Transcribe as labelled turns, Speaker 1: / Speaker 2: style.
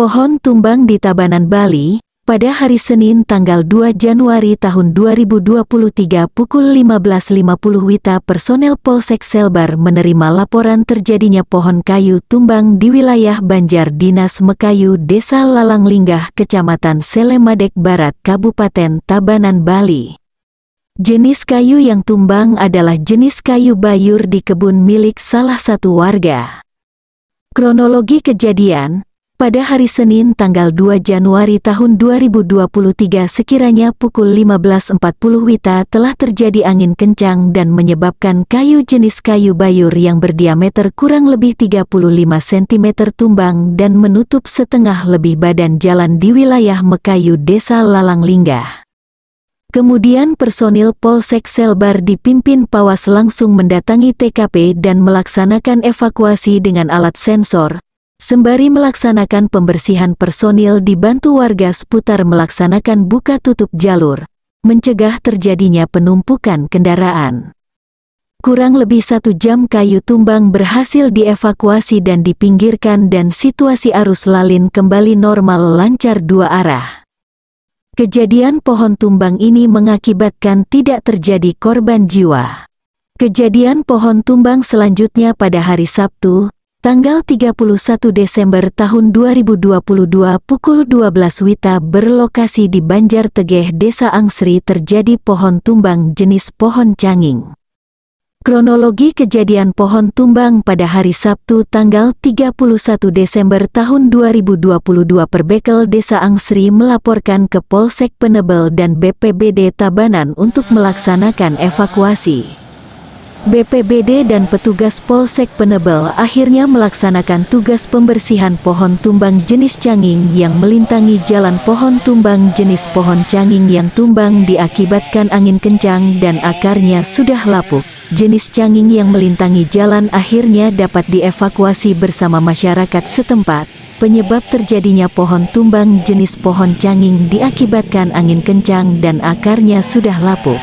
Speaker 1: Pohon tumbang di Tabanan Bali, pada hari Senin tanggal 2 Januari tahun 2023 pukul 15.50 Wita personel Polsek Selbar menerima laporan terjadinya pohon kayu tumbang di wilayah Banjar Dinas Mekayu Desa Lalang Linggah Kecamatan Selemadek Barat Kabupaten Tabanan Bali. Jenis kayu yang tumbang adalah jenis kayu bayur di kebun milik salah satu warga. Kronologi kejadian, pada hari Senin tanggal 2 Januari tahun 2023 sekiranya pukul 15.40 Wita telah terjadi angin kencang dan menyebabkan kayu jenis kayu bayur yang berdiameter kurang lebih 35 cm tumbang dan menutup setengah lebih badan jalan di wilayah Mekayu Desa Lalang Linggah. Kemudian personil Polsek Selbar dipimpin Pawas langsung mendatangi TKP dan melaksanakan evakuasi dengan alat sensor, Sembari melaksanakan pembersihan personil dibantu warga seputar melaksanakan buka tutup jalur, mencegah terjadinya penumpukan kendaraan. Kurang lebih satu jam kayu tumbang berhasil dievakuasi dan dipinggirkan dan situasi arus lalin kembali normal lancar dua arah. Kejadian pohon tumbang ini mengakibatkan tidak terjadi korban jiwa. Kejadian pohon tumbang selanjutnya pada hari Sabtu, Tanggal 31 Desember tahun 2022 pukul 12 Wita berlokasi di Banjar Tegeh Desa Angsri terjadi pohon tumbang jenis pohon canging. Kronologi kejadian pohon tumbang pada hari Sabtu tanggal 31 Desember tahun 2022 Perbekel Desa Angsri melaporkan ke Polsek Penebel dan BPBD Tabanan untuk melaksanakan evakuasi. BPBD dan petugas Polsek Penebel akhirnya melaksanakan tugas pembersihan pohon tumbang jenis canging yang melintangi jalan pohon tumbang jenis pohon canging yang tumbang diakibatkan angin kencang dan akarnya sudah lapuk. Jenis canging yang melintangi jalan akhirnya dapat dievakuasi bersama masyarakat setempat. Penyebab terjadinya pohon tumbang jenis pohon canging diakibatkan angin kencang dan akarnya sudah lapuk.